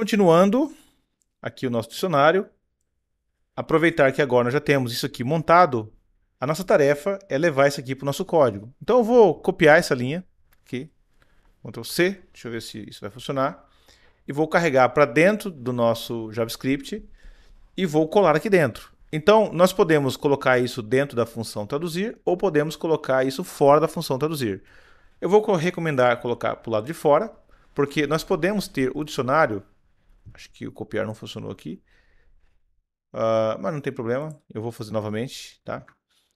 Continuando aqui o nosso dicionário, aproveitar que agora nós já temos isso aqui montado, a nossa tarefa é levar isso aqui para o nosso código. Então eu vou copiar essa linha aqui, Ctrl C, deixa eu ver se isso vai funcionar, e vou carregar para dentro do nosso JavaScript e vou colar aqui dentro. Então nós podemos colocar isso dentro da função traduzir ou podemos colocar isso fora da função traduzir. Eu vou recomendar colocar para o lado de fora, porque nós podemos ter o dicionário Acho que o copiar não funcionou aqui. Uh, mas não tem problema, eu vou fazer novamente, tá?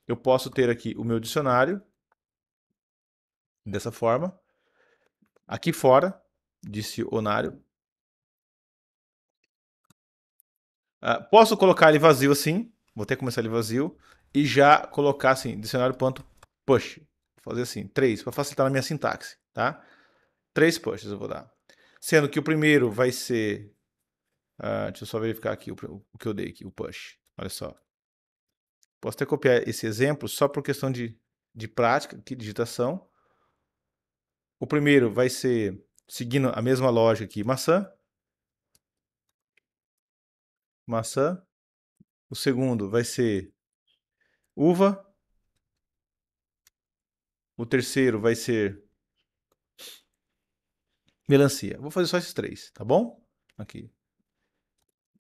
Eu posso ter aqui o meu dicionário, dessa forma. Aqui fora, dicionário. Uh, ah, posso colocar ele vazio assim, vou até começar ele vazio, e já colocar assim, dicionário.push. Vou fazer assim, três, para facilitar a minha sintaxe, tá? Três pushes eu vou dar. Sendo que o primeiro vai ser Uh, deixa eu só verificar aqui o, o que eu dei aqui, o push. Olha só. Posso até copiar esse exemplo só por questão de, de prática, de digitação. O primeiro vai ser seguindo a mesma lógica aqui, maçã. Maçã. O segundo vai ser uva. O terceiro vai ser melancia. Vou fazer só esses três, tá bom? Aqui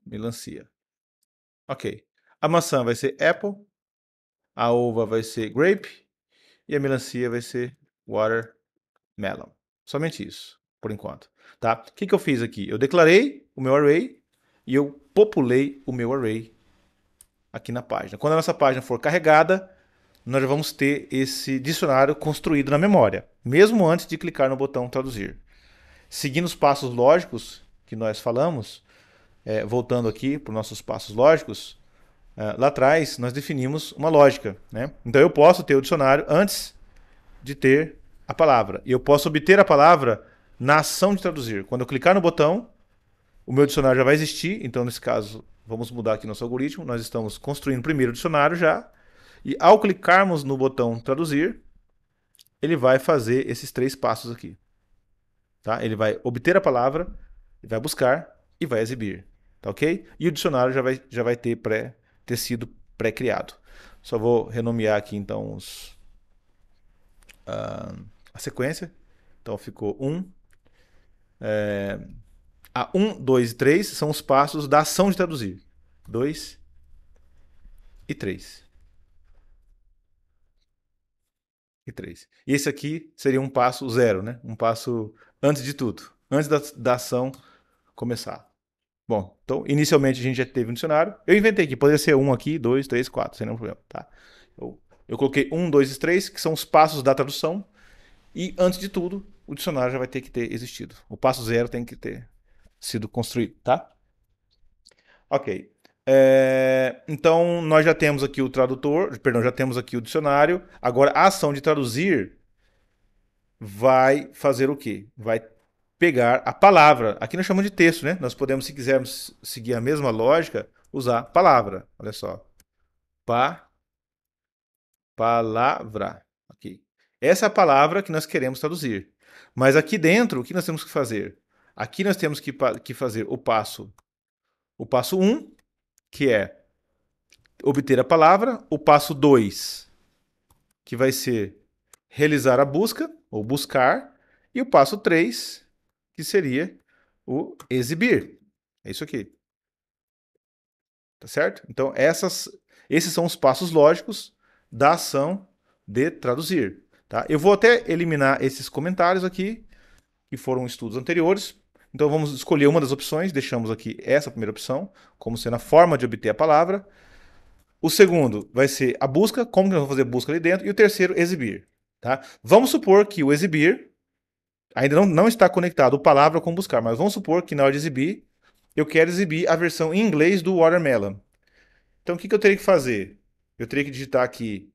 melancia. Ok. A maçã vai ser apple, a uva vai ser grape e a melancia vai ser watermelon. Somente isso, por enquanto. Tá? O que, que eu fiz aqui? Eu declarei o meu array e eu populei o meu array aqui na página. Quando a nossa página for carregada, nós vamos ter esse dicionário construído na memória, mesmo antes de clicar no botão traduzir. Seguindo os passos lógicos que nós falamos, é, voltando aqui para os nossos passos lógicos, é, lá atrás nós definimos uma lógica. Né? Então eu posso ter o dicionário antes de ter a palavra. E eu posso obter a palavra na ação de traduzir. Quando eu clicar no botão, o meu dicionário já vai existir. Então, nesse caso, vamos mudar aqui nosso algoritmo. Nós estamos construindo primeiro o dicionário já. E ao clicarmos no botão traduzir, ele vai fazer esses três passos aqui. Tá? Ele vai obter a palavra, vai buscar e vai exibir. Tá ok? E o dicionário já vai, já vai ter, pré, ter sido pré-criado. Só vou renomear aqui então os, uh, a sequência. Então ficou 1. Um, é, a 1, 2 e 3 são os passos da ação de traduzir. 2 e 3. E 3. E esse aqui seria um passo zero, né? Um passo antes de tudo, antes da, da ação começar. Bom, então inicialmente a gente já teve um dicionário. Eu inventei que poderia ser um aqui, dois, três, quatro, sem nenhum problema, tá? Eu, eu coloquei um, dois e três, que são os passos da tradução. E antes de tudo, o dicionário já vai ter que ter existido. O passo zero tem que ter sido construído, tá? Ok. É, então, nós já temos aqui o tradutor, perdão, já temos aqui o dicionário. Agora, a ação de traduzir vai fazer o quê? Vai pegar a palavra. Aqui nós chamamos de texto, né? Nós podemos, se quisermos seguir a mesma lógica, usar palavra. Olha só. Pa palavra. Ok? Essa é a palavra que nós queremos traduzir. Mas aqui dentro, o que nós temos que fazer? Aqui nós temos que, que fazer o passo o passo 1, um, que é obter a palavra, o passo 2, que vai ser realizar a busca ou buscar, e o passo 3, que seria o exibir. É isso aqui. Tá certo? Então, essas, esses são os passos lógicos da ação de traduzir. Tá? Eu vou até eliminar esses comentários aqui, que foram estudos anteriores. Então, vamos escolher uma das opções. Deixamos aqui essa primeira opção, como sendo a forma de obter a palavra. O segundo vai ser a busca, como que nós vamos fazer busca ali dentro. E o terceiro, exibir. Tá? Vamos supor que o exibir ainda não, não está conectado palavra com buscar, mas vamos supor que na hora de exibir, eu quero exibir a versão em inglês do Watermelon. Então o que, que eu teria que fazer? Eu teria que digitar aqui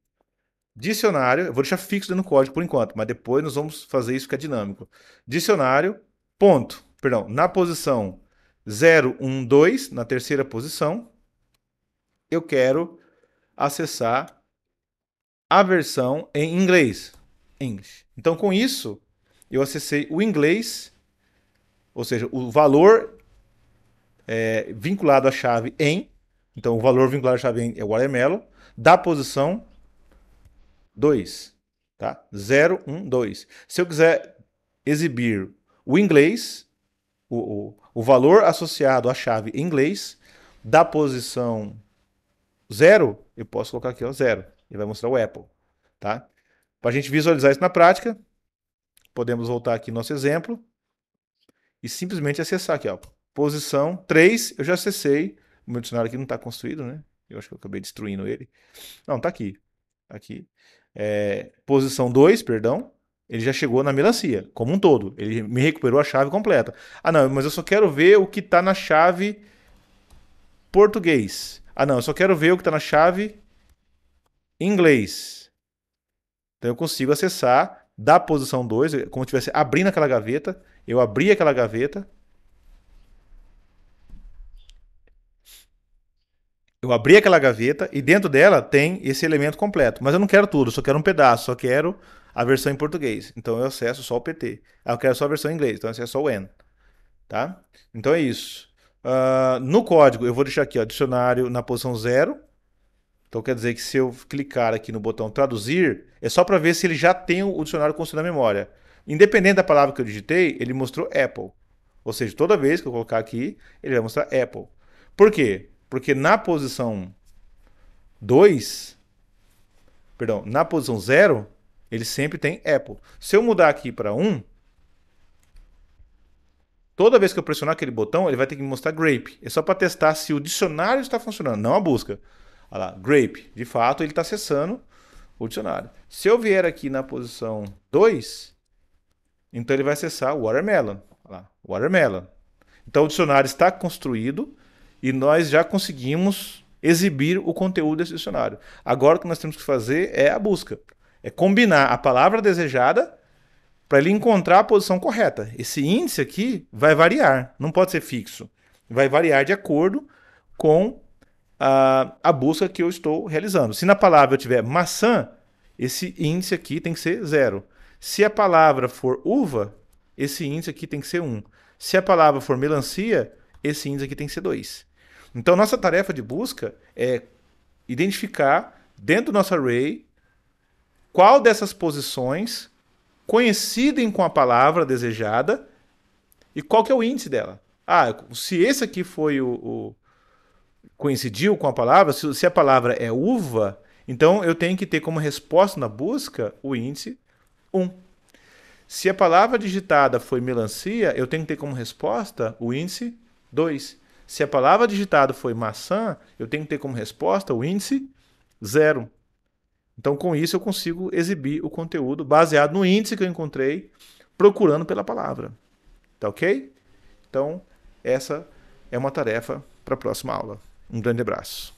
dicionário, eu vou deixar fixo no código por enquanto, mas depois nós vamos fazer isso que é dinâmico. Dicionário, ponto, perdão, na posição 012, na terceira posição, eu quero acessar a versão em inglês. English. Então, com isso, eu acessei o inglês, ou seja, o valor é, vinculado à chave em. Então, o valor vinculado à chave em é o watermelon, da posição 2. Tá? 0, 1, 2. Se eu quiser exibir o inglês, o, o, o valor associado à chave em inglês, da posição 0, eu posso colocar aqui, ó, 0. Ele vai mostrar o Apple, tá? Para a gente visualizar isso na prática, podemos voltar aqui no nosso exemplo e simplesmente acessar aqui, ó. Posição 3, eu já acessei. O meu dicionário aqui não está construído, né? Eu acho que eu acabei destruindo ele. Não, está aqui. Tá aqui. É, posição 2, perdão. Ele já chegou na melancia, como um todo. Ele me recuperou a chave completa. Ah, não, mas eu só quero ver o que está na chave português. Ah, não, eu só quero ver o que está na chave inglês. Então eu consigo acessar da posição 2, é como se estivesse abrindo aquela gaveta. Eu abri aquela gaveta. Eu abri aquela gaveta e dentro dela tem esse elemento completo. Mas eu não quero tudo, só quero um pedaço, só quero a versão em português. Então eu acesso só o PT. Ah, eu quero só a versão em inglês, então eu acesso só o N. Tá? Então é isso. Uh, no código, eu vou deixar aqui, ó, dicionário na posição 0. Então quer dizer que se eu clicar aqui no botão traduzir, é só para ver se ele já tem o dicionário construído na memória. Independente da palavra que eu digitei, ele mostrou Apple. Ou seja, toda vez que eu colocar aqui, ele vai mostrar Apple. Por quê? Porque na posição 2, perdão, na posição 0, ele sempre tem Apple. Se eu mudar aqui para 1, um, toda vez que eu pressionar aquele botão, ele vai ter que me mostrar Grape. É só para testar se o dicionário está funcionando, não a busca. Olha lá, grape. De fato, ele está acessando o dicionário. Se eu vier aqui na posição 2, então ele vai acessar watermelon. Olha lá, watermelon. Então o dicionário está construído e nós já conseguimos exibir o conteúdo desse dicionário. Agora o que nós temos que fazer é a busca. É combinar a palavra desejada para ele encontrar a posição correta. Esse índice aqui vai variar, não pode ser fixo. Vai variar de acordo com a, a busca que eu estou realizando. Se na palavra eu tiver maçã, esse índice aqui tem que ser zero. Se a palavra for uva, esse índice aqui tem que ser Um. Se a palavra for melancia, esse índice aqui tem que ser dois. Então, nossa tarefa de busca é identificar dentro do nosso array qual dessas posições coincidem com a palavra desejada e qual que é o índice dela. Ah, se esse aqui foi o, o coincidiu com a palavra, se, se a palavra é uva, então eu tenho que ter como resposta na busca o índice 1. Se a palavra digitada foi melancia, eu tenho que ter como resposta o índice 2. Se a palavra digitada foi maçã, eu tenho que ter como resposta o índice 0. Então, com isso, eu consigo exibir o conteúdo baseado no índice que eu encontrei procurando pela palavra. Tá ok? Então, essa é uma tarefa para a próxima aula. Um grande abraço.